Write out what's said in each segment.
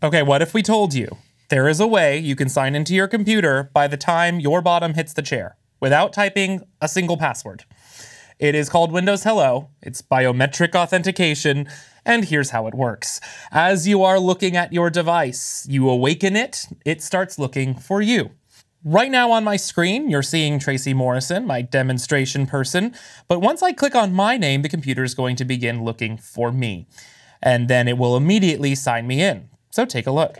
Okay, what if we told you there is a way you can sign into your computer by the time your bottom hits the chair without typing a single password? It is called Windows Hello. It's biometric authentication, and here's how it works. As you are looking at your device, you awaken it, it starts looking for you. Right now on my screen, you're seeing Tracy Morrison, my demonstration person, but once I click on my name, the computer is going to begin looking for me. And then it will immediately sign me in. So take a look.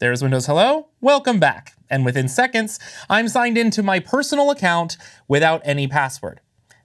There's Windows Hello, welcome back. And within seconds, I'm signed into my personal account without any password.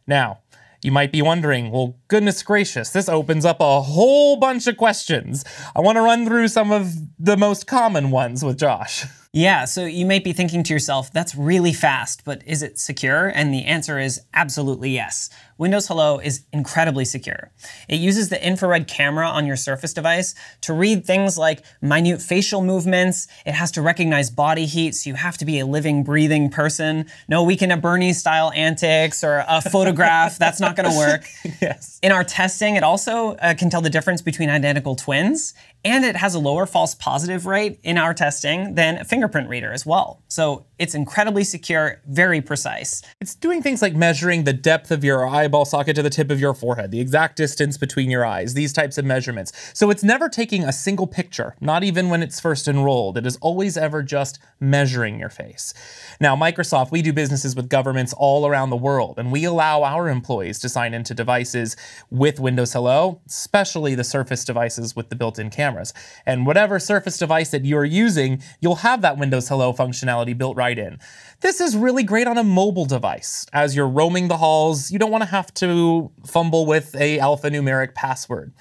Now, you might be wondering, well, goodness gracious, this opens up a whole bunch of questions. I want to run through some of the most common ones with Josh. Yeah, so you might be thinking to yourself, that's really fast, but is it secure? And the answer is absolutely yes. Windows Hello is incredibly secure. It uses the infrared camera on your Surface device to read things like minute facial movements. It has to recognize body heat, so you have to be a living, breathing person. No weekend of Bernie style antics or a photograph. that's not going to work. yes. In our testing, it also uh, can tell the difference between identical twins, and it has a lower false positive rate in our testing than a finger fingerprint reader as well. So it's incredibly secure, very precise. It's doing things like measuring the depth of your eyeball socket to the tip of your forehead, the exact distance between your eyes, these types of measurements. So it's never taking a single picture, not even when it's first enrolled. It is always ever just measuring your face. Now, Microsoft, we do businesses with governments all around the world, and we allow our employees to sign into devices with Windows Hello, especially the Surface devices with the built-in cameras. And whatever Surface device that you're using, you'll have that Windows Hello functionality built right in. This is really great on a mobile device. As you're roaming the halls, you don't want to have to fumble with a alphanumeric password.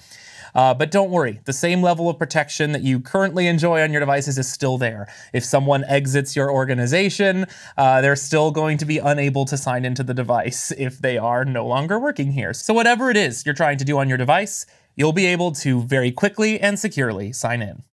Uh, but don't worry, the same level of protection that you currently enjoy on your devices is still there. If someone exits your organization, uh, they're still going to be unable to sign into the device if they are no longer working here. So whatever it is you're trying to do on your device, you'll be able to very quickly and securely sign in.